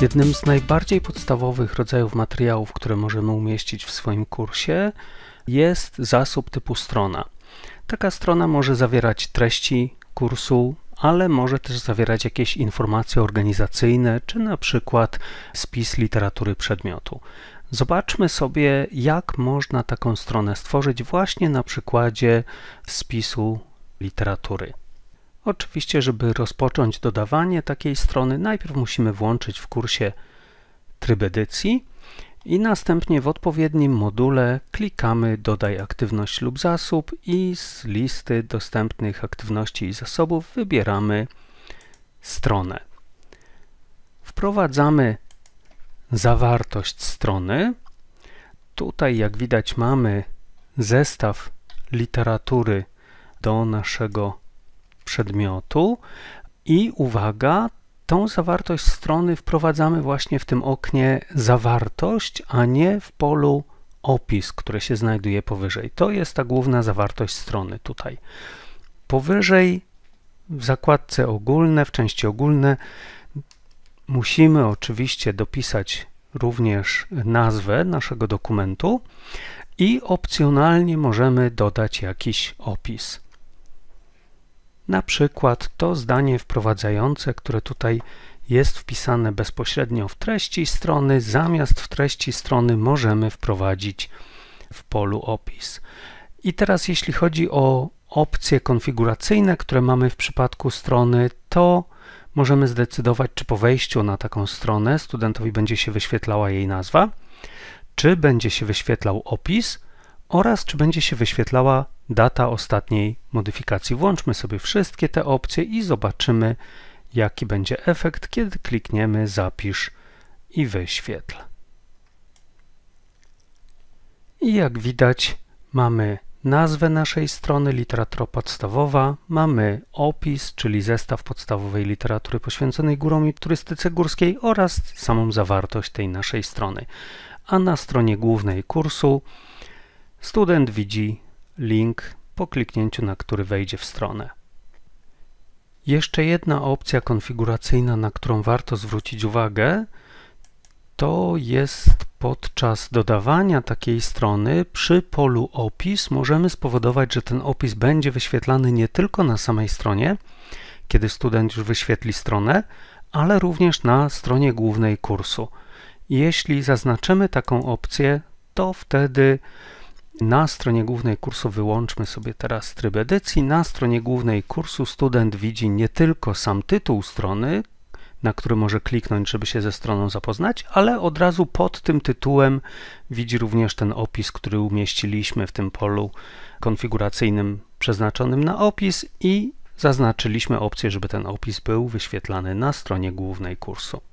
Jednym z najbardziej podstawowych rodzajów materiałów, które możemy umieścić w swoim kursie, jest zasób typu strona. Taka strona może zawierać treści kursu, ale może też zawierać jakieś informacje organizacyjne, czy na przykład spis literatury przedmiotu. Zobaczmy sobie, jak można taką stronę stworzyć właśnie na przykładzie spisu literatury. Oczywiście, żeby rozpocząć dodawanie takiej strony, najpierw musimy włączyć w kursie tryb edycji i następnie w odpowiednim module klikamy dodaj aktywność lub zasób i z listy dostępnych aktywności i zasobów wybieramy stronę. Wprowadzamy zawartość strony. Tutaj jak widać mamy zestaw literatury do naszego przedmiotu i uwaga, tą zawartość strony wprowadzamy właśnie w tym oknie zawartość, a nie w polu opis, które się znajduje powyżej. To jest ta główna zawartość strony tutaj. Powyżej w zakładce ogólne, w części ogólne musimy oczywiście dopisać również nazwę naszego dokumentu i opcjonalnie możemy dodać jakiś opis. Na przykład to zdanie wprowadzające, które tutaj jest wpisane bezpośrednio w treści strony, zamiast w treści strony możemy wprowadzić w polu opis. I teraz jeśli chodzi o opcje konfiguracyjne, które mamy w przypadku strony, to możemy zdecydować, czy po wejściu na taką stronę studentowi będzie się wyświetlała jej nazwa, czy będzie się wyświetlał opis oraz czy będzie się wyświetlała data ostatniej modyfikacji. Włączmy sobie wszystkie te opcje i zobaczymy jaki będzie efekt, kiedy klikniemy zapisz i wyświetl. I jak widać mamy nazwę naszej strony, literatura podstawowa, mamy opis, czyli zestaw podstawowej literatury poświęconej górom i turystyce górskiej oraz samą zawartość tej naszej strony. A na stronie głównej kursu student widzi link, po kliknięciu na który wejdzie w stronę. Jeszcze jedna opcja konfiguracyjna, na którą warto zwrócić uwagę, to jest podczas dodawania takiej strony przy polu opis możemy spowodować, że ten opis będzie wyświetlany nie tylko na samej stronie, kiedy student już wyświetli stronę, ale również na stronie głównej kursu. Jeśli zaznaczymy taką opcję, to wtedy na stronie głównej kursu wyłączmy sobie teraz tryb edycji. Na stronie głównej kursu student widzi nie tylko sam tytuł strony, na który może kliknąć, żeby się ze stroną zapoznać, ale od razu pod tym tytułem widzi również ten opis, który umieściliśmy w tym polu konfiguracyjnym przeznaczonym na opis i zaznaczyliśmy opcję, żeby ten opis był wyświetlany na stronie głównej kursu.